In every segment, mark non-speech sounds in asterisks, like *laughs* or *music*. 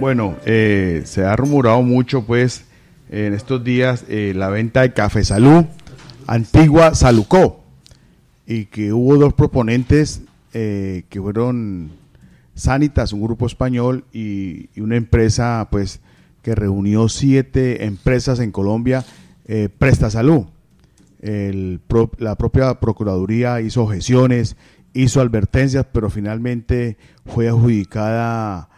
Bueno, eh, se ha rumorado mucho, pues, en estos días eh, la venta de Café Salud, Antigua Salucó, y que hubo dos proponentes eh, que fueron Sanitas, un grupo español, y, una empresa, pues, que reunió siete empresas en Colombia, Presta Salud. la propia Procuraduría hizo objeciones, hizo advertencias, pero finalmente fue adjudicada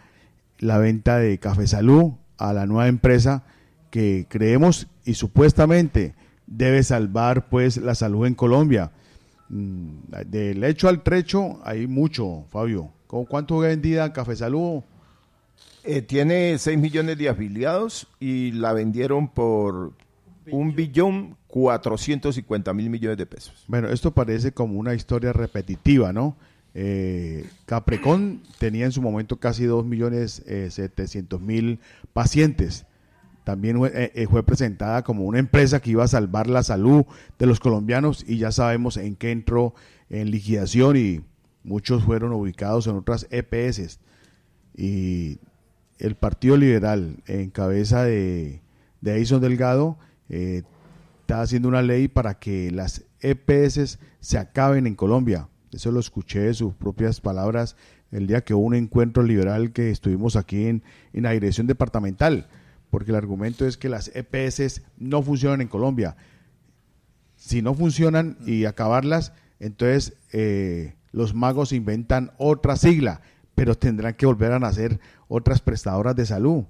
la venta de Café Salud a la nueva empresa que creemos y supuestamente debe salvar pues la salud en Colombia. Mm, del hecho al trecho hay mucho, Fabio. ¿Cuánto vendida Café Salud? Eh, tiene 6 millones de afiliados y la vendieron por un billón 450 mil millones de pesos. Bueno, esto parece como una historia repetitiva, ¿no? Eh, Caprecon tenía en su momento casi 2.700.000 eh, pacientes. También eh, eh, fue presentada como una empresa que iba a salvar la salud de los colombianos y ya sabemos en qué entró en liquidación y muchos fueron ubicados en otras EPS. Y el Partido Liberal, en cabeza de, de Delgado, está haciendo una ley para que las EPS se acaben en Colombia eso lo escuché de sus propias palabras el día que hubo un encuentro liberal que estuvimos aquí en, la dirección departamental, porque el argumento es que las EPS no funcionan en Colombia. Si no funcionan y acabarlas, entonces eh, los magos inventan otra sigla, pero tendrán que volver a nacer otras prestadoras de salud.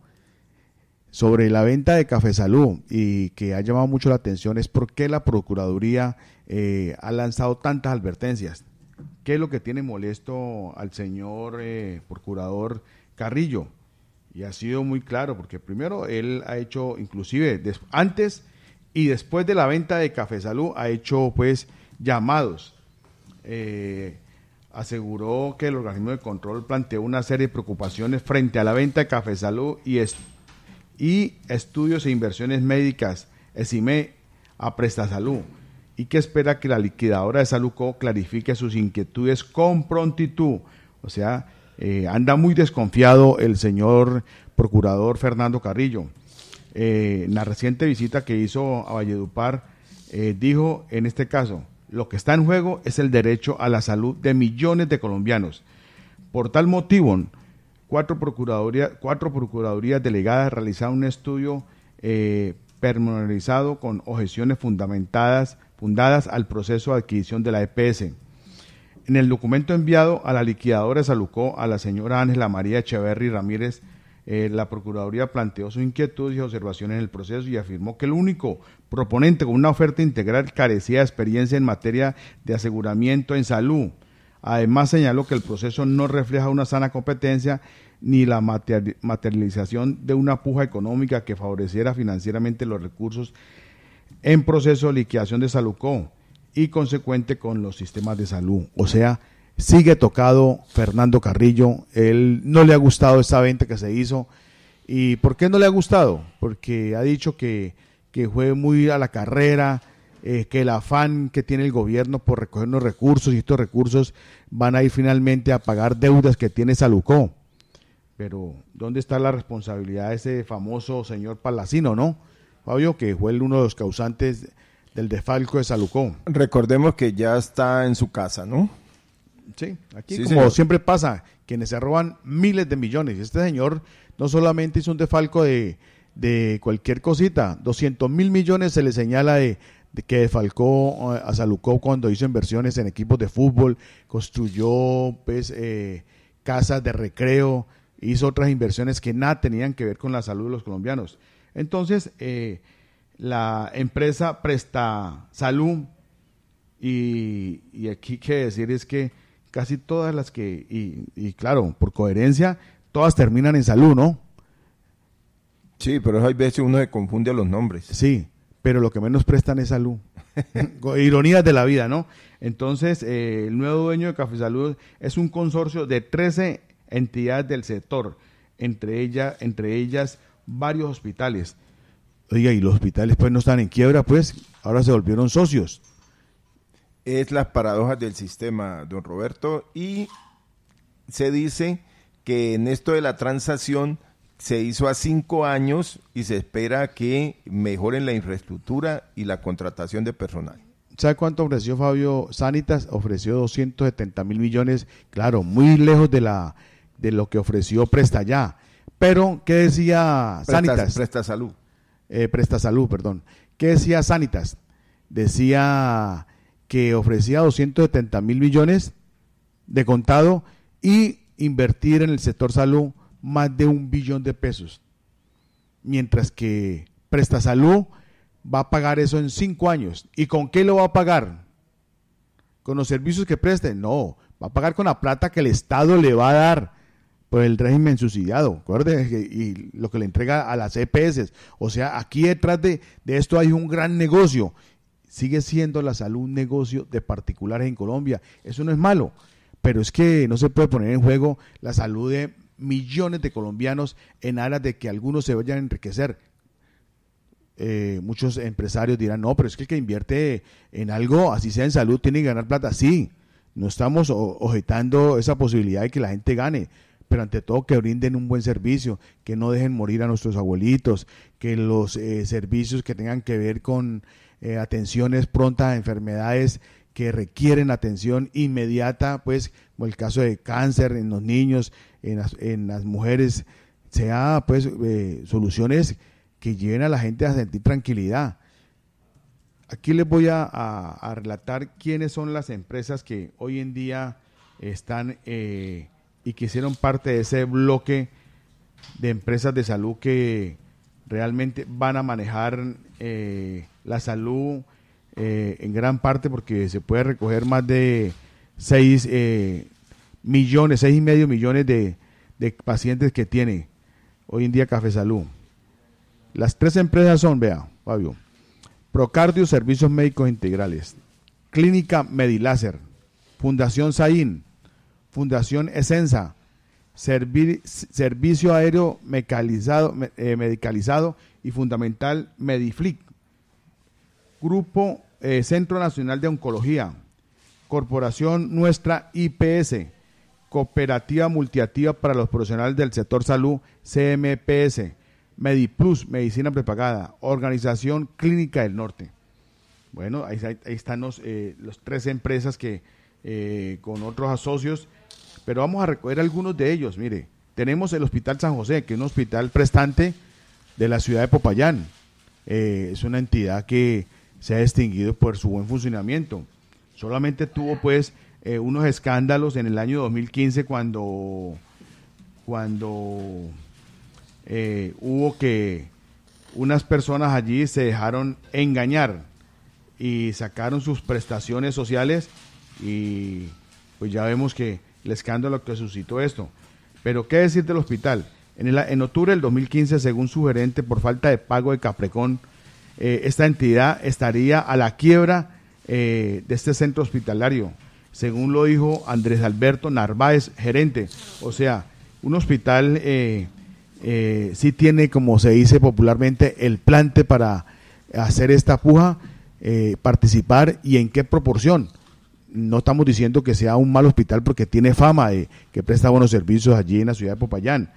Sobre la venta de Café Salud y que ha llamado mucho la atención es por qué la Procuraduría eh, ha lanzado tantas advertencias ¿Qué es lo que tiene molesto al señor eh, procurador Carrillo? Y ha sido muy claro, porque primero él ha hecho, inclusive antes y después de la venta de Café Salud, ha hecho pues llamados. Eh, aseguró que el organismo de control planteó una serie de preocupaciones frente a la venta de Café Salud y, estudios e inversiones médicas, ESIME, a presta salud y que espera que la liquidadora de Salucó clarifique sus inquietudes con prontitud. O sea, eh, anda muy desconfiado el señor procurador Fernando Carrillo. Eh, en la reciente visita que hizo a Valledupar, eh, dijo en este caso, lo que está en juego es el derecho a la salud de millones de colombianos. Por tal motivo, cuatro, procuraduría, cuatro procuradurías delegadas realizaron un estudio eh, con objeciones fundamentadas fundadas al proceso de adquisición de la EPS. En el documento enviado a la liquidadora Salucó, a la señora Ángela María Echeverry Ramírez, eh, la Procuraduría planteó sus inquietudes y observaciones en el proceso y afirmó que el único proponente con una oferta integral carecía de experiencia en materia de aseguramiento en salud. Además señaló que el proceso no refleja una sana competencia ni la materialización de una puja económica que favoreciera financieramente los recursos en proceso de liquidación de Salucó y consecuente con los sistemas de salud. O sea, sigue tocado Fernando Carrillo. Él no le ha gustado esta venta que se hizo. ¿Y por qué no le ha gustado? Porque ha dicho que, que muy a la carrera, eh, que el afán que tiene el gobierno por recoger los recursos y estos recursos van a ir finalmente a pagar deudas que tiene Salucó. Pero, ¿dónde está la responsabilidad de ese famoso señor Palacino, no? Fabio, que fue uno de los causantes del defalco de Salucón. Recordemos que ya está en su casa, ¿no? Sí, aquí como siempre pasa, quienes se roban miles de millones. Este señor no solamente hizo un defalco de, cualquier cosita, 200 mil millones se le señala de, que defalcó eh, a Salucó cuando hizo inversiones en equipos de fútbol, construyó pues, eh, casas de recreo, hizo otras inversiones que nada tenían que ver con la salud de los colombianos. Entonces, eh, la empresa presta salud y, aquí que decir es que casi todas las que, y, claro, por coherencia, todas terminan en salud, ¿no? Sí, pero hay veces uno se confunde a los nombres. Sí, pero lo que menos prestan es salud. *laughs* Ironías de la vida, ¿no? Entonces, eh, el nuevo dueño de Café Salud es un consorcio de 13 entidades del sector, entre, ellas entre ellas varios hospitales. Oiga, y los hospitales pues no están en quiebra, pues ahora se volvieron socios. Es las paradojas del sistema, don Roberto, y se dice que en esto de la transacción se hizo a cinco años y se espera que mejoren la infraestructura y la contratación de personal. ¿Sabe cuánto ofreció Fabio Sanitas? Ofreció 270 mil millones, claro, muy lejos de, la, de lo que ofreció Presta Ya. Pero, ¿qué decía Sanitas? Presta salud. Eh, presta salud, perdón. ¿Qué decía Sanitas? Decía que ofrecía 270 mil millones de contado y invertir en el sector salud más de un billón de pesos. Mientras que Presta Salud va a pagar eso en cinco años. ¿Y con qué lo va a pagar? ¿Con los servicios que preste? No, va a pagar con la plata que el Estado le va a dar por pues, el régimen suicidado, acuérdense, y lo que le entrega a las EPS. O sea, aquí detrás de, esto hay un gran negocio. Sigue siendo la salud un negocio de particulares en Colombia. Eso no es malo, pero es que no se puede poner en juego la salud de millones de colombianos en aras de que algunos se vayan a enriquecer. Eh, muchos empresarios dirán, no, pero es que el que invierte en algo, así sea en salud, tiene que ganar plata. Sí, no estamos objetando esa posibilidad de que la gente gane, pero ante todo que brinden un buen servicio, que no dejen morir a nuestros abuelitos, que los eh, servicios que tengan que ver con eh, atenciones prontas a enfermedades que requieren atención inmediata, pues como el caso de cáncer en los niños, en las, mujeres, sea pues eh, soluciones que lleven a la gente a sentir tranquilidad. Aquí les voy a, relatar quiénes son las empresas que hoy en día están y que hicieron parte de ese bloque de empresas de salud que realmente van a manejar eh, la salud eh, en gran parte porque se puede recoger más de 6 eh, millones, seis y medio millones de, pacientes que tiene hoy en día Café Salud. Las tres empresas son, vea, Fabio, Procardio Servicios Médicos Integrales, Clínica MediLaser Fundación Saín, Fundación Essenza, Servicio Aéreo eh, Medicalizado y Fundamental Mediflic, Grupo eh, Centro Nacional de Oncología, Corporación Nuestra IPS, Cooperativa Multiativa para los Profesionales del Sector Salud, CMPS, Mediplus, Medicina Prepagada, Organización Clínica del Norte. Bueno, ahí, están las eh, tres empresas que con otros asocios pero vamos a recoger algunos de ellos. Mire, tenemos el Hospital San José, que es un hospital prestante de la ciudad de Popayán. Eh, es una entidad que se ha distinguido por su buen funcionamiento. Solamente tuvo pues eh, unos escándalos en el año 2015 cuando, cuando eh, hubo que unas personas allí se dejaron engañar y sacaron sus prestaciones sociales y pues ya vemos que el escándalo que suscitó esto. Pero qué decir del hospital. En, el, en octubre del 2015, según su gerente, por falta de pago de Caprecón, eh, esta entidad estaría a la quiebra eh, de este centro hospitalario, según lo dijo Andrés Alberto Narváez, gerente. O sea, un hospital eh, sí tiene, como se dice popularmente, el plante para hacer esta puja, participar y en qué proporción no estamos diciendo que sea un mal hospital porque tiene fama de que presta buenos servicios allí en la ciudad de Popayán.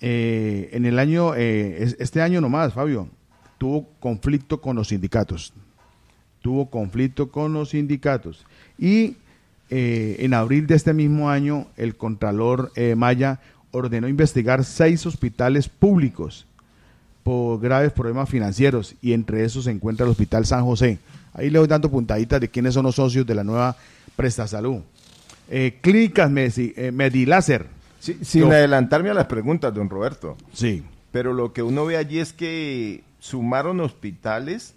Eh, en el año, eh, este año nomás, Fabio, tuvo conflicto con los sindicatos. Tuvo conflicto con los sindicatos. Y eh, en abril de este mismo año, el Contralor eh, Maya ordenó investigar seis hospitales públicos por graves problemas financieros y entre esos se encuentra el Hospital San José, Ahí le voy dando puntaditas de quiénes son los socios de la nueva Presta Salud. Eh, clínicas Medi, eh, sin adelantarme a las preguntas, don Roberto. Sí. Pero lo que uno ve allí es que sumaron hospitales.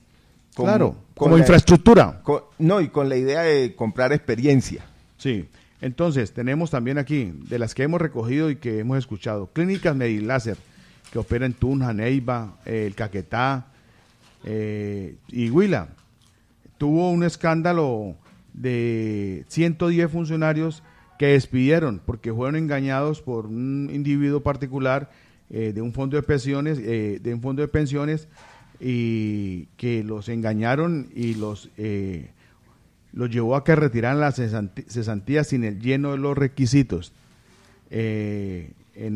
claro, como infraestructura. no, y con la idea de comprar experiencia. Sí. Entonces, tenemos también aquí, de las que hemos recogido y que hemos escuchado, Clínicas Mediláser, que opera en Tunja, Neiva, eh, el Caquetá y Huila tuvo un escándalo de 110 funcionarios que despidieron porque fueron engañados por un individuo particular eh, de un fondo de pensiones, eh, de un fondo de pensiones y que los engañaron y los eh, los llevó a que retiraran las cesantías sin el lleno de los requisitos. en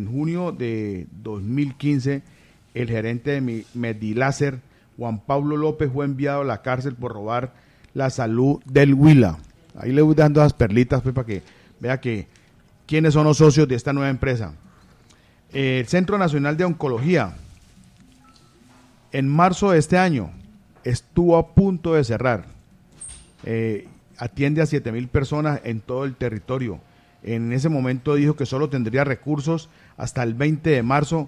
junio de 2015, el gerente de Medilácer Juan Pablo López fue enviado a la cárcel por robar la salud del Huila. Ahí le voy dando las perlitas pues, para que vea que quiénes son los socios de esta nueva empresa. El Centro Nacional de Oncología, en marzo de este año, estuvo a punto de cerrar. Eh, atiende a 7 mil personas en todo el territorio. En ese momento dijo que solo tendría recursos hasta el 20 de marzo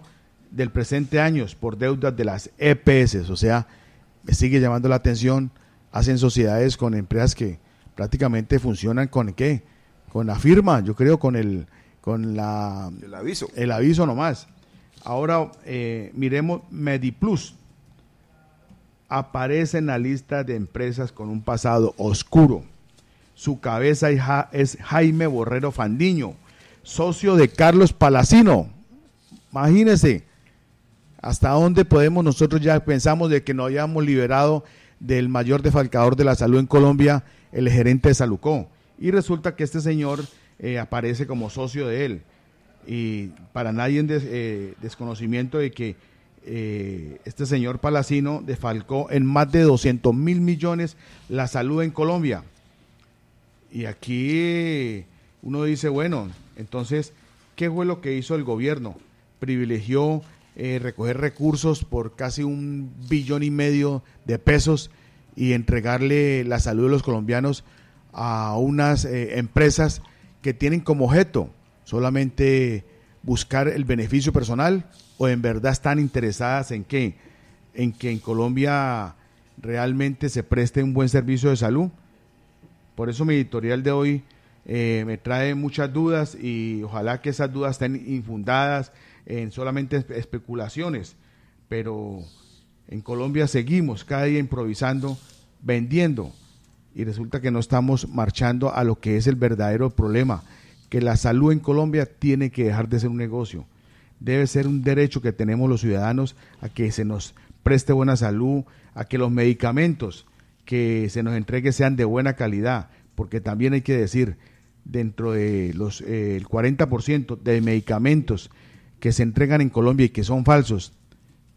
del presente años por deudas de las EPS. O sea, me sigue llamando la atención. Hacen sociedades con empresas que prácticamente funcionan con qué? Con la firma, yo creo, con el con la el aviso. El aviso nomás. Ahora eh, miremos MediPlus. Aparece en la lista de empresas con un pasado oscuro. Su cabeza es Jaime Borrero Fandiño, socio de Carlos Palacino. Imagínense, ¿Hasta dónde podemos nosotros ya pensamos de que no hayamos liberado del mayor defalcador de la salud en Colombia, el gerente de Salucó? Y resulta que este señor eh, aparece como socio de él. Y para nadie en eh, desconocimiento de que eh, este señor Palacino defalcó en más de 200 mil millones la salud en Colombia. Y aquí uno dice, bueno, entonces, ¿qué fue lo que hizo el gobierno? Privilegió eh, recoger recursos por casi un billón y medio de pesos y entregarle la salud de los colombianos a unas eh, empresas que tienen como objeto solamente buscar el beneficio personal o en verdad están interesadas en qué? En que en Colombia realmente se preste un buen servicio de salud. Por eso mi editorial de hoy eh, me trae muchas dudas y ojalá que esas dudas estén infundadas, en solamente especulaciones, pero en Colombia seguimos cada día improvisando, vendiendo, y resulta que no estamos marchando a lo que es el verdadero problema, que la salud en Colombia tiene que dejar de ser un negocio, debe ser un derecho que tenemos los ciudadanos a que se nos preste buena salud, a que los medicamentos que se nos entregue sean de buena calidad, porque también hay que decir, dentro de los 40% eh, de medicamentos que se entregan en Colombia y que son falsos,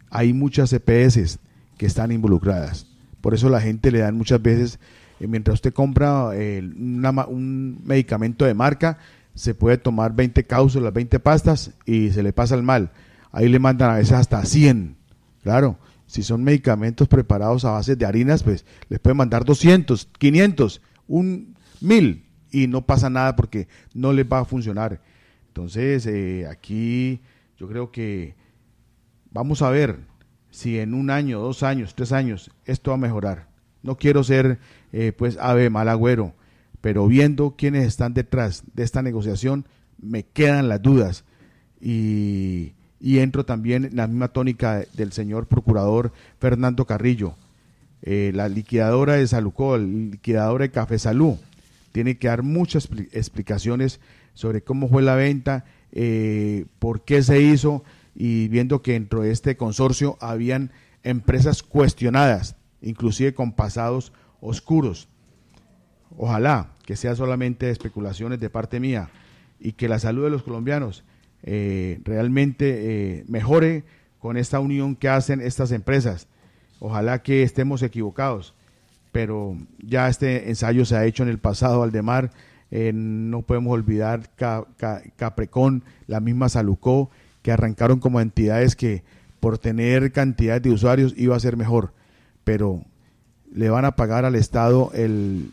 hay muchas EPS que están involucradas. Por eso la gente le dan muchas veces, eh, mientras usted compra eh, un medicamento de marca, se puede tomar 20 cápsulas, 20 pastas y se le pasa el mal. Ahí le mandan a veces hasta 100. Claro, si son medicamentos preparados a base de harinas, pues les pueden mandar 200, 500, 1000 y no pasa nada porque no les va a funcionar. Entonces, eh, aquí yo creo que vamos a ver si en un año, dos años, tres años esto va a mejorar. No quiero ser eh, pues ave mal agüero, pero viendo quiénes están detrás de esta negociación, me quedan las dudas y, entro también en la misma tónica del señor procurador Fernando Carrillo. Eh, la liquidadora de Salucol, liquidadora de Café Salud, tiene que dar muchas explicaciones sobre cómo fue la venta, eh, por qué se hizo y viendo que dentro de este consorcio habían empresas cuestionadas, inclusive con pasados oscuros. Ojalá que sea solamente especulaciones de parte mía y que la salud de los colombianos eh, realmente eh, mejore con esta unión que hacen estas empresas. Ojalá que estemos equivocados, pero ya este ensayo se ha hecho en el pasado, Aldemar, eh, no podemos olvidar Caprecon, la misma Salucó, que arrancaron como entidades que por tener cantidad de usuarios iba a ser mejor, pero le van a pagar al Estado el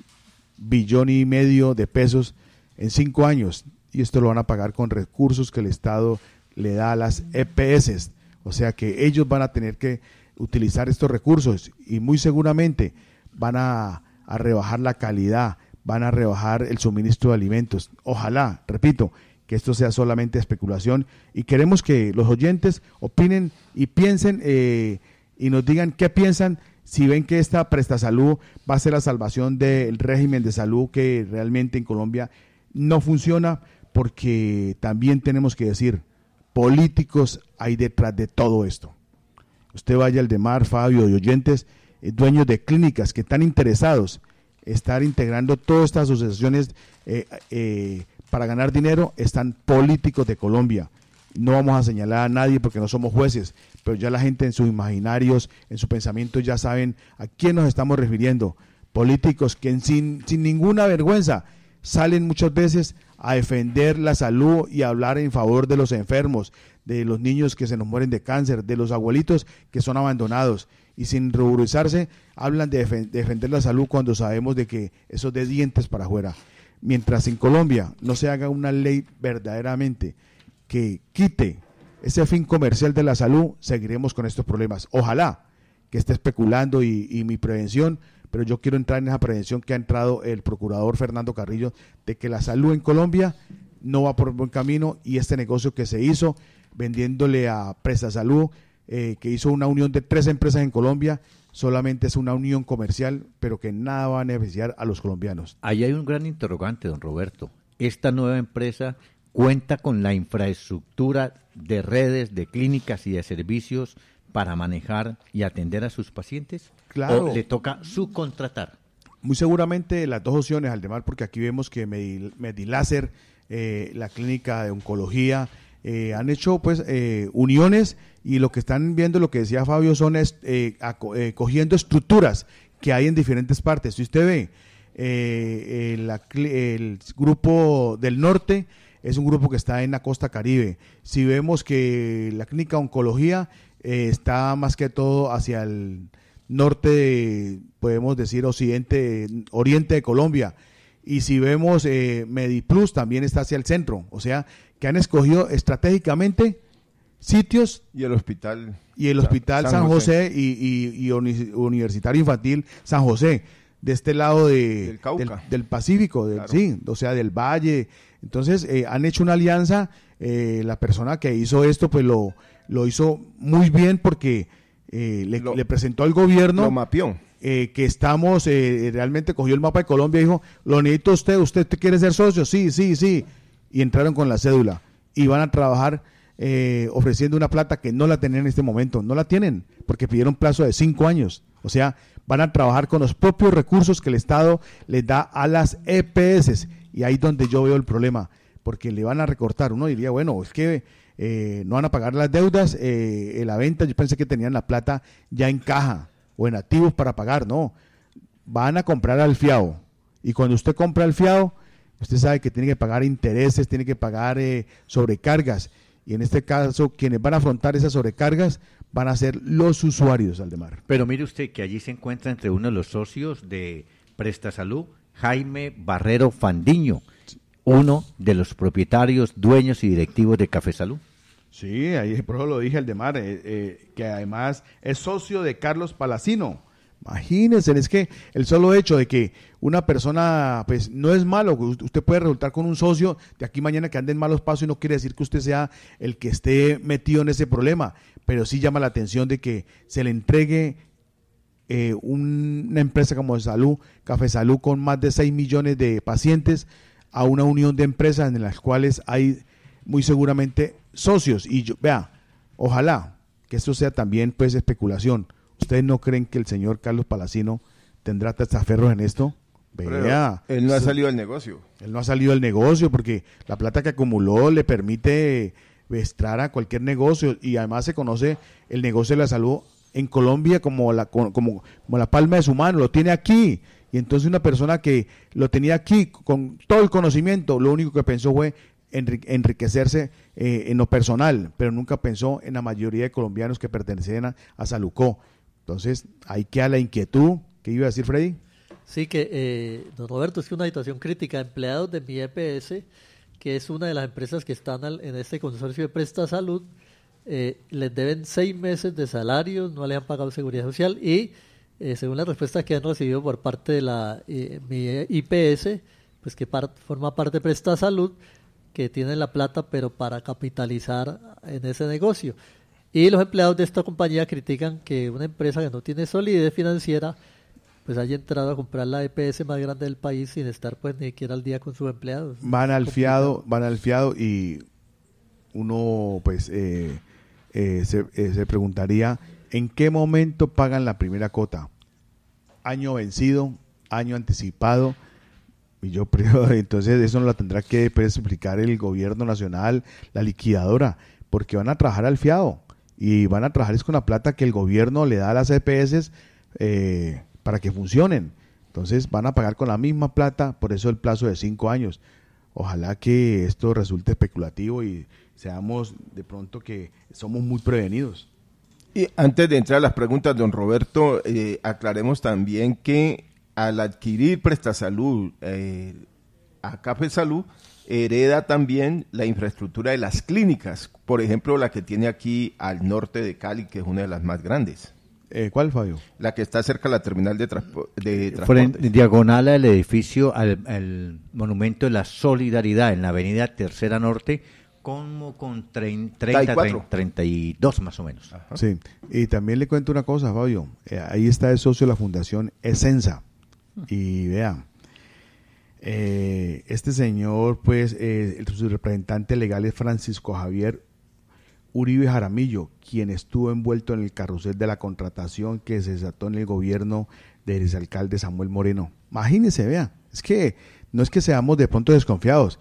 billón y medio de pesos en cinco años y esto lo van a pagar con recursos que el Estado le da a las EPS, o sea que ellos van a tener que utilizar estos recursos y muy seguramente van a rebajar la calidad van a rebajar el suministro de alimentos. Ojalá, repito, que esto sea solamente especulación y queremos que los oyentes opinen y piensen eh, y nos digan qué piensan si ven que esta Presta Salud va a ser la salvación del régimen de salud que realmente en Colombia no funciona, porque también tenemos que decir, políticos hay detrás de todo esto. Usted vaya al de Mar, Fabio y oyentes, eh, dueños de clínicas que están interesados estar integrando todas estas asociaciones eh, eh, para ganar dinero están políticos de Colombia. No vamos a señalar a nadie porque no somos jueces, pero ya la gente en sus imaginarios, en su pensamiento ya saben a quién nos estamos refiriendo. Políticos que sin, sin ninguna vergüenza salen muchas veces a defender la salud y a hablar en favor de los enfermos, de los niños que se nos mueren de cáncer, de los abuelitos que son abandonados. Y sin ruborizarse, hablan de defender la salud cuando sabemos de que eso es de dientes para afuera. Mientras en Colombia no se haga una ley verdaderamente que quite ese fin comercial de la salud, seguiremos con estos problemas. Ojalá que esté especulando y, y mi prevención pero yo quiero entrar en esa prevención que ha entrado el procurador Fernando Carrillo de que la salud en Colombia no va por buen camino y este negocio que se hizo vendiéndole a Presta Salud, eh, que hizo una unión de tres empresas en Colombia, solamente es una unión comercial, pero que nada va a beneficiar a los colombianos. Ahí hay un gran interrogante, don Roberto. Esta nueva empresa cuenta con la infraestructura de redes, de clínicas y de servicios para manejar y atender a sus pacientes? le toca subcontratar. Muy seguramente las dos opciones, al Aldemar, porque aquí vemos que Mediláser, eh, la clínica de oncología, eh, han hecho pues eh, uniones y lo que están viendo, lo que decía Fabio, son cogiendo estructuras que hay en diferentes partes. Si usted ve, el grupo del norte es un grupo que está en la costa caribe. Si vemos que la clínica oncología está más que todo hacia el norte, podemos decir occidente, oriente de Colombia. Y si vemos eh, MediPlus también está hacia el centro, o sea, que han escogido estratégicamente sitios y el hospital y el hospital San, José, y, universitario infantil San José de este lado de, del, Pacífico del, sí o sea del Valle entonces eh, han hecho una alianza eh, la persona que hizo esto pues lo lo hizo muy bien porque eh, le, presentó al gobierno. Eh, que estamos, eh, realmente cogió el mapa de Colombia y dijo, lo necesito usted, usted quiere ser socio, sí, sí, sí. Y entraron con la cédula y van a trabajar ofreciendo una plata que no la tienen en este momento, no la tienen, porque pidieron plazo de cinco años. O sea, van a trabajar con los propios recursos que el Estado les da a las EPS. Y ahí es donde yo veo el problema, porque le van a recortar. Uno diría, bueno, es que eh, no van a pagar las deudas, eh, la venta, yo pensé que tenían la plata ya en caja o en activos para pagar, no, van a comprar al fiado. Y cuando usted compra al fiado, usted sabe que tiene que pagar intereses, tiene que pagar eh, sobrecargas. Y en este caso, quienes van a afrontar esas sobrecargas van a ser los usuarios, Aldemar. Pero mire usted que allí se encuentra entre uno de los socios de Presta Salud, Jaime Barrero Fandiño uno de los propietarios, dueños y directivos de Café Salud. Sí, ahí por eso lo dije el de Mar, eh, eh, que además es socio de Carlos Palacino. Imagínense, es que el solo hecho de que una persona, pues no es malo, usted puede resultar con un socio de aquí mañana que ande en malos pasos y no quiere decir que usted sea el que esté metido en ese problema, pero sí llama la atención de que se le entregue eh, una empresa como de salud, Café Salud, con más de 6 millones de pacientes, a una unión de empresas en las cuales hay muy seguramente socios. Y yo, vea, ojalá que esto sea también pues especulación. ¿Ustedes no creen que el señor Carlos Palacino tendrá testaferros en esto? Vea. él no ha salido del negocio. Él no ha salido del negocio porque la plata que acumuló le permite bestrar a cualquier negocio y además se conoce el negocio de la salud en Colombia como la, como, como la palma de su mano, lo tiene aquí y entonces una persona que lo tenía aquí con todo el conocimiento, lo único que pensó fue enriquecerse eh, en lo personal, pero nunca pensó en la mayoría de colombianos que pertenecían a, Salucó. Entonces, ahí queda la inquietud. ¿Qué iba a decir Freddy? Sí, que, eh, don Roberto, es que una situación crítica. Empleados de mi EPS, que es una de las empresas que están en este consorcio de Presta Salud, eh, les deben seis meses de salario, no le han pagado seguridad social y eh, según la respuesta que han recibido por parte de la eh, IPS, eh, pues que forma parte de Presta Salud, que tiene la plata, pero para capitalizar en ese negocio. Y los empleados de esta compañía critican que una empresa que no tiene solidez financiera, pues haya entrado a comprar la IPS e más grande del país sin estar pues ni siquiera al día con sus empleados. Van al fiado, van al fiado y uno pues se, se, preguntaría ¿En qué momento pagan la primera cuota? Año vencido, año anticipado. Y yo *laughs* entonces eso no lo tendrá que explicar el gobierno nacional, la liquidadora, porque van a trabajar al fiado y van a trabajar con la plata que el gobierno le da a las EPS eh, para que funcionen. Entonces van a pagar con la misma plata, por eso el plazo de cinco años. Ojalá que esto resulte especulativo y seamos de pronto que somos muy prevenidos. Y antes de entrar a las preguntas, don Roberto, eh, aclaremos también que al adquirir Presta Salud eh, a Café Salud, hereda también la infraestructura de las clínicas, por ejemplo, la que tiene aquí al norte de Cali, que es una de las más grandes. Eh, ¿Cuál, Fabio? La que está cerca de la terminal de, de transporte. diagonal al edificio, al monumento de la solidaridad, en la avenida Tercera Norte, como con 30, 32 más o menos. Sí, y también le cuento una cosa, Fabio. Eh, ahí está el socio de la Fundación Esenza. Mm. Y vea, eh, este señor, pues, eh, su representante legal es Francisco Javier Uribe Jaramillo, quien estuvo envuelto en el carrusel de la contratación que se desató en el gobierno del exalcalde Samuel Moreno. Imagínese, vea, es que no es que seamos de pronto desconfiados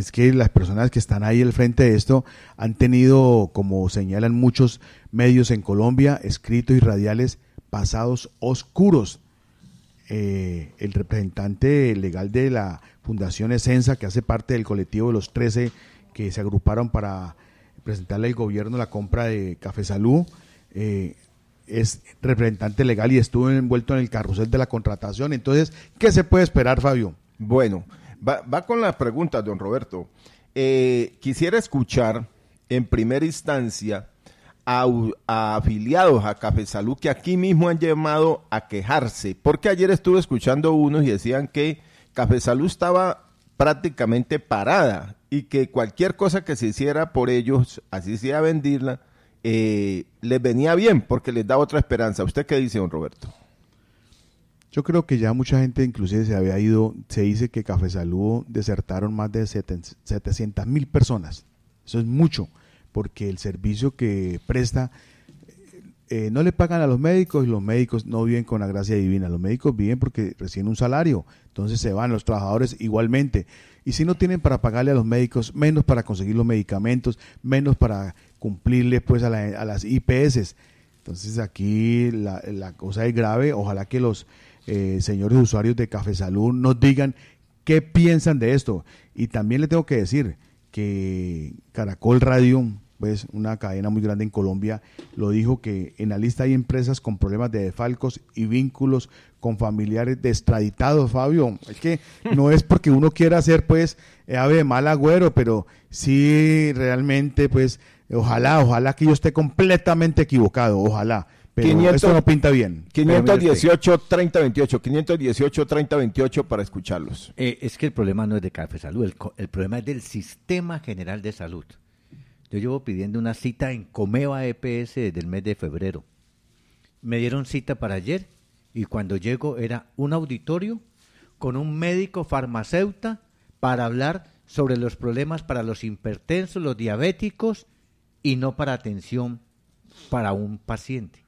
es que las personas que están ahí al frente de esto han tenido, como señalan muchos medios en Colombia, escritos y radiales, pasados oscuros. Eh, el representante legal de la Fundación Esenza, que hace parte del colectivo de los 13 que se agruparon para presentarle al gobierno la compra de Café Salud, eh, es representante legal y estuvo envuelto en el carrusel de la contratación. Entonces, ¿qué se puede esperar, Fabio? Bueno, Va, con la pregunta, don Roberto. Eh, quisiera escuchar en primera instancia a, afiliados a Café Salud que aquí mismo han llamado a quejarse, porque ayer estuve escuchando unos y decían que Café Salud estaba prácticamente parada y que cualquier cosa que se hiciera por ellos, así sea vendirla, eh, les venía bien porque les da otra esperanza. ¿Usted qué dice, don Roberto? Yo creo que ya mucha gente inclusive se había ido, se dice que Café Salud desertaron más de 700 mil personas. Eso es mucho, porque el servicio que presta eh, eh, no le pagan a los médicos y los médicos no viven con la gracia divina. Los médicos viven porque reciben un salario, entonces se van los trabajadores igualmente. Y si no tienen para pagarle a los médicos, menos para conseguir los medicamentos, menos para cumplirle pues a, las IPS. Entonces aquí la cosa es grave. Ojalá que los eh, señores usuarios de Café Salud, nos digan qué piensan de esto. Y también les tengo que decir que Caracol Radio, pues una cadena muy grande en Colombia, lo dijo que en la lista hay empresas con problemas de defalcos y vínculos con familiares destraditados, Fabio. Es que *laughs* no es porque uno quiera ser pues eh, ave mal agüero, pero sí realmente pues ojalá, ojalá que yo esté completamente equivocado, ojalá no pinta bien. 518 30 518 30 para escucharlos. Eh, es que el problema no es de Café Salud, el, problema es del Sistema General de Salud. Yo llevo pidiendo una cita en Comeva EPS desde el mes de febrero. Me dieron cita para ayer y cuando llego era un auditorio con un médico farmacéutico para hablar sobre los problemas para los hipertensos, los diabéticos y no para atención para un paciente.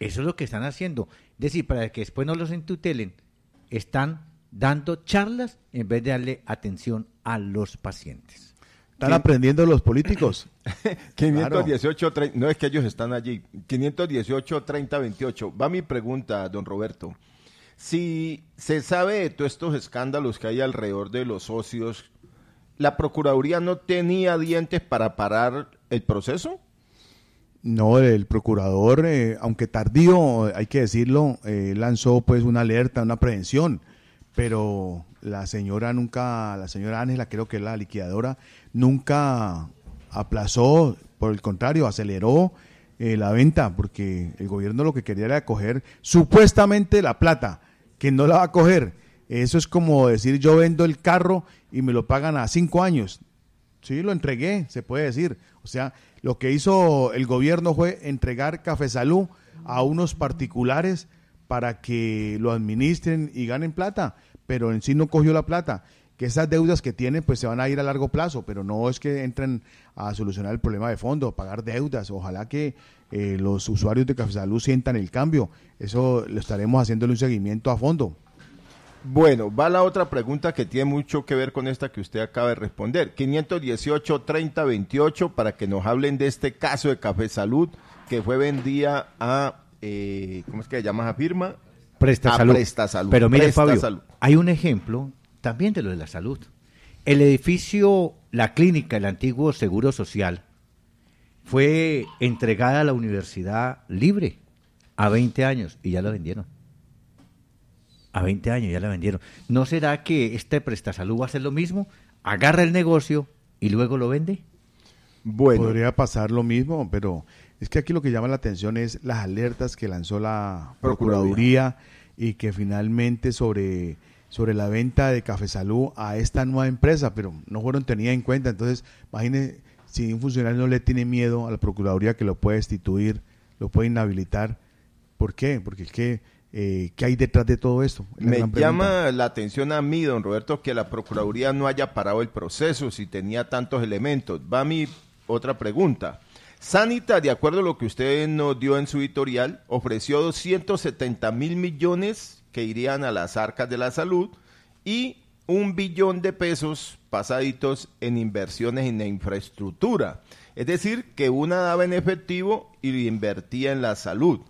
Eso es lo que están haciendo. Es decir, para que después no los entutelen, están dando charlas en vez de darle atención a los pacientes. Están aprendiendo los políticos. 518, *laughs* no es que ellos están allí. 518, 30, 28. Va mi pregunta, don Roberto. Si se sabe de todos estos escándalos que hay alrededor de los socios, ¿la Procuraduría no tenía dientes para parar el proceso? No, el procurador, eh, aunque tardío, hay que decirlo, eh, lanzó pues una alerta, una prevención, pero la señora nunca, la señora Ángela, creo que es la liquidadora, nunca aplazó, por el contrario, aceleró eh, la venta, porque el gobierno lo que quería era coger supuestamente la plata, que no la va a coger. Eso es como decir yo vendo el carro y me lo pagan a cinco años. Sí, lo entregué, se puede decir. O sea, lo que hizo el gobierno fue entregar Salud a unos particulares para que lo administren y ganen plata, pero en sí no cogió la plata. Que esas deudas que tienen pues se van a ir a largo plazo, pero no es que entren a solucionar el problema de fondo, pagar deudas. Ojalá que eh, los usuarios de Salud sientan el cambio. Eso lo estaremos haciéndole un seguimiento a fondo. Bueno, va la otra pregunta que tiene mucho que ver con esta que usted acaba de responder. 518-3028 para que nos hablen de este caso de Café Salud que fue vendida a, eh, ¿cómo es que se llama esa firma? Presta, salud. Presta salud. Pero mire, Fabio, hay un ejemplo también de lo de la salud. El edificio, la clínica, el antiguo Seguro Social, fue entregada a la universidad libre a 20 años y ya la vendieron. A 20 años ya la vendieron. ¿No será que este prestasalud va a hacer lo mismo? Agarra el negocio y luego lo vende. Bueno. Podría pasar lo mismo, pero es que aquí lo que llama la atención es las alertas que lanzó la Procuraduría, y que finalmente sobre, sobre la venta de Café Salud a esta nueva empresa, pero no fueron tenidas en cuenta. Entonces, imagínense, si un funcionario no le tiene miedo a la Procuraduría que lo puede destituir, lo puede inhabilitar. ¿Por qué? Porque es que eh, qué hay detrás de todo esto. Me llama la atención a mí, don Roberto, que la Procuraduría no haya parado el proceso si tenía tantos elementos. Va mi otra pregunta. Sanita, de acuerdo a lo que usted nos dio en su editorial, ofreció 270 mil millones que irían a las arcas de la salud y un billón de pesos pasaditos en inversiones en la infraestructura. Es decir, que una daba en efectivo y invertía en la salud.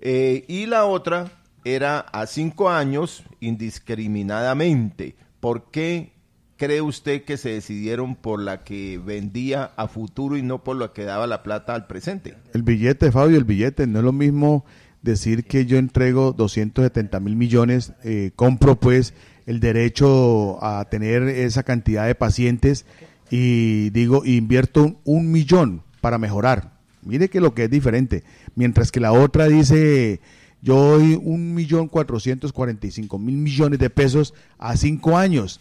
Eh, y la otra era a cinco años indiscriminadamente. ¿Por qué cree usted que se decidieron por la que vendía a futuro y no por la que daba la plata al presente? El billete, Fabio, el billete no es lo mismo decir que yo entrego 270 mil millones, eh, compro pues el derecho a tener esa cantidad de pacientes y digo, invierto un millón para mejorar. Mire que lo que es diferente. Mientras que la otra dice, yo doy un millón cuatrocientos cuarenta y cinco mil millones de pesos a cinco años.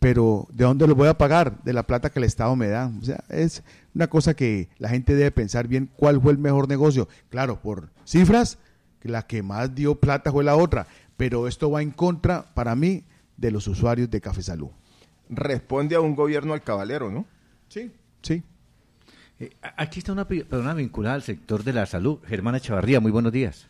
Pero ¿de dónde lo voy a pagar? De la plata que el Estado me da. O sea, es una cosa que la gente debe pensar bien cuál fue el mejor negocio. Claro, por cifras, la que más dio plata fue la otra. Pero esto va en contra, para mí, de los usuarios de Café Salud. Responde a un gobierno al cabalero, ¿no? Sí, sí. Eh, aquí está una persona vinculada al sector de la salud, Germana Chavarría, muy buenos días.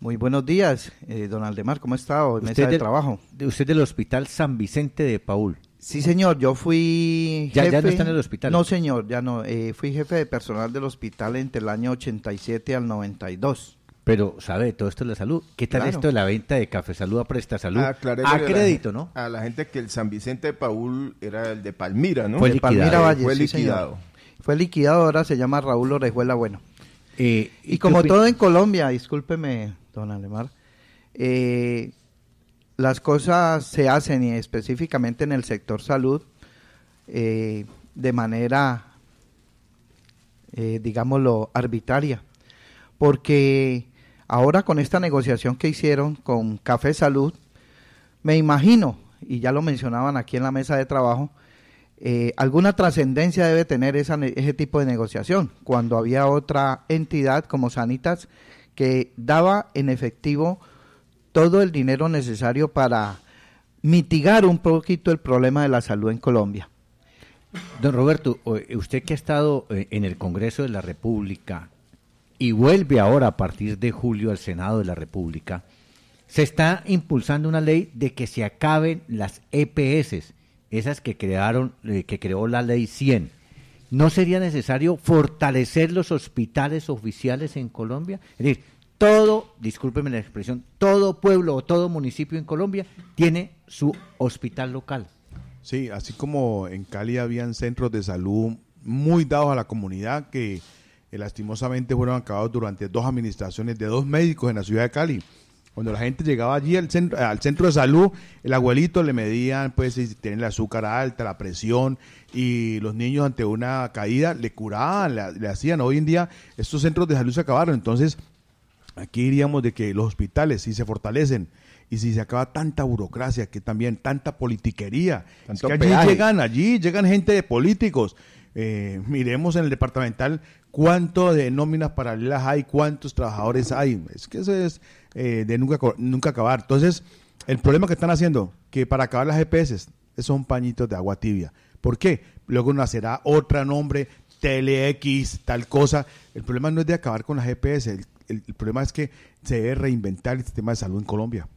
Muy buenos días, eh, don Aldemar, ¿cómo está? Hoy mesa de, trabajo. De usted del Hospital San Vicente de Paul. Sí, señor, yo fui... Jefe, ¿Ya, no está en el hospital? No, señor, ya no. Eh, fui jefe de personal del hospital entre el año 87 al 92. Pero, ¿sabe todo esto de la salud? ¿Qué tal esto de la venta de Café Salud a Presta Salud? Ah, a crédito, ¿no? A la gente que el San Vicente de Paul era el de Palmira, ¿no? Fue liquidado. Palmira fue liquidado, ahora se llama Raúl Orejuela Bueno. Eh, y como todo en Colombia, discúlpeme, don Alemar, eh, las cosas se hacen y específicamente en el sector salud eh, de manera, digámoslo, arbitraria. Porque ahora con esta negociación que hicieron con Café Salud, me imagino, y ya lo mencionaban aquí en la mesa de trabajo, eh, alguna trascendencia debe tener ese tipo de negociación, cuando había otra entidad como Sanitas que daba en efectivo todo el dinero necesario para mitigar un poquito el problema de la salud en Colombia. Don Roberto, eh, usted que ha estado eh, en el Congreso de la República y vuelve ahora a partir de julio al Senado de la República, se está impulsando una ley de que se acaben las EPS esas que crearon, eh, que creó la ley 100. ¿No sería necesario fortalecer los hospitales oficiales en Colombia? Es decir, todo, discúlpeme la expresión, todo pueblo o todo municipio en Colombia tiene su hospital local. Sí, así como en Cali habían centros de salud muy dados a la comunidad que eh, lastimosamente fueron acabados durante dos administraciones de dos médicos en la ciudad de Cali. Cuando la gente llegaba allí al centro, al centro de salud, el abuelito le medían pues si tienen el azúcar alta, la presión, y los niños ante una caída le curaban, le, hacían. Hoy en día estos centros de salud se acabaron, entonces aquí diríamos de que los hospitales si se fortalecen y si se acaba tanta burocracia, que también tanta politiquería, que allí llegan, allí llegan gente de políticos. Eh, miremos en el departamental cuánto de nóminas paralelas hay, cuántos trabajadores hay. Es que eso es eh, de nunca, nunca acabar. Entonces, el problema que están haciendo, que para acabar las GPS, e son pañitos de agua tibia. ¿Por qué? Luego nacerá otro nombre, Telex tal cosa. El problema no es de acabar con las GPS, e el, problema es que se debe reinventar el sistema de salud en Colombia.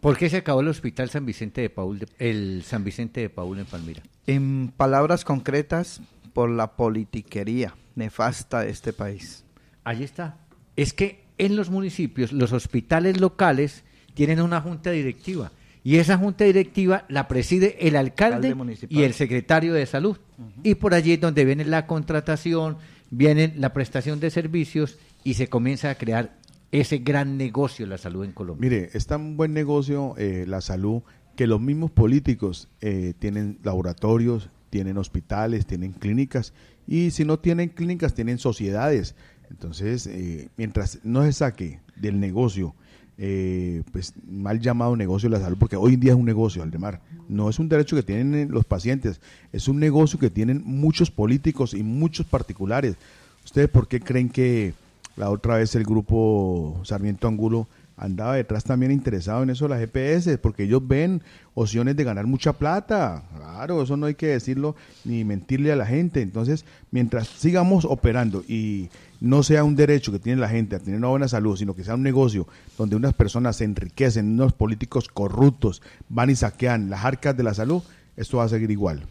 ¿Por qué se acabó el hospital San Vicente de Paul, el San Vicente de Paul en Palmira? En palabras concretas, por la politiquería nefasta de este país. Ahí está. Es que en los municipios, los hospitales locales tienen una junta directiva y esa junta directiva la preside el alcalde, y el secretario de salud. Y por allí es donde viene la contratación, viene la prestación de servicios y se comienza a crear ese gran negocio la salud en Colombia. Mire, es tan buen negocio eh, la salud que los mismos políticos eh, tienen laboratorios, tienen hospitales, tienen clínicas y si no tienen clínicas, tienen sociedades entonces, eh, mientras no se saque del negocio, eh, pues mal llamado negocio de la salud, porque hoy en día es un negocio, Aldemar. No es un derecho que tienen eh, los pacientes, es un negocio que tienen muchos políticos y muchos particulares. ¿Ustedes por qué creen que la otra vez el grupo Sarmiento Angulo andaba detrás también interesado en eso las GPS, e porque ellos ven opciones de ganar mucha plata. Claro, eso no hay que decirlo ni mentirle a la gente. Entonces, mientras sigamos operando y no sea un derecho que tiene la gente a tener una buena salud, sino que sea un negocio donde unas personas se enriquecen, unos políticos corruptos van y saquean las arcas de la salud, esto va a seguir igual.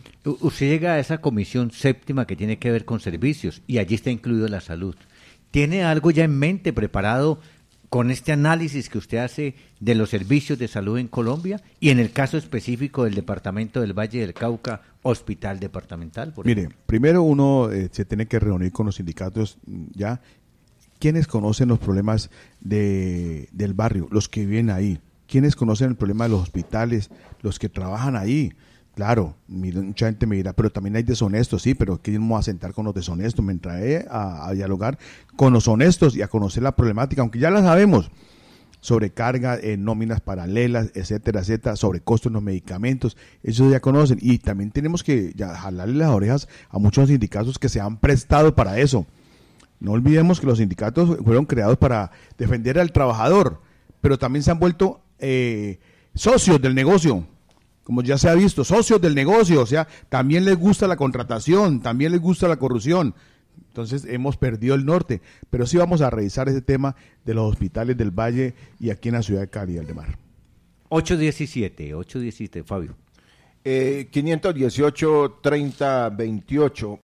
Usted llega a esa comisión séptima que tiene que ver con servicios y allí está incluido la salud. ¿Tiene algo ya en mente preparado? con este análisis que usted hace de los servicios de salud en Colombia y en el caso específico del departamento del Valle del Cauca, hospital departamental? Mire, primero uno eh, se tiene que reunir con los sindicatos mm, ya. ¿Quiénes conocen los problemas del barrio? Los que viven ahí. ¿Quiénes conocen el problema de los hospitales? Los que trabajan ahí. Claro, mucha gente me dirá, pero también hay deshonestos, sí, pero queremos asentar a sentar con los deshonestos? Me entraré a, dialogar con los honestos y a conocer la problemática, aunque ya la sabemos, sobrecarga, en nóminas paralelas, etcétera, etcétera, costos en los medicamentos, eso ya conocen. Y también tenemos que jalarle las orejas a muchos sindicatos que se han prestado para eso. No olvidemos que los sindicatos fueron creados para defender al trabajador, pero también se han vuelto eh, socios del negocio como ya se ha visto, socios del negocio, o sea, también les gusta la contratación, también les gusta la corrupción. Entonces hemos perdido el norte, pero sí vamos a revisar ese tema de los hospitales del Valle y aquí en la ciudad de Cali, mar. 817, 817, Fabio. Eh, 518-3028.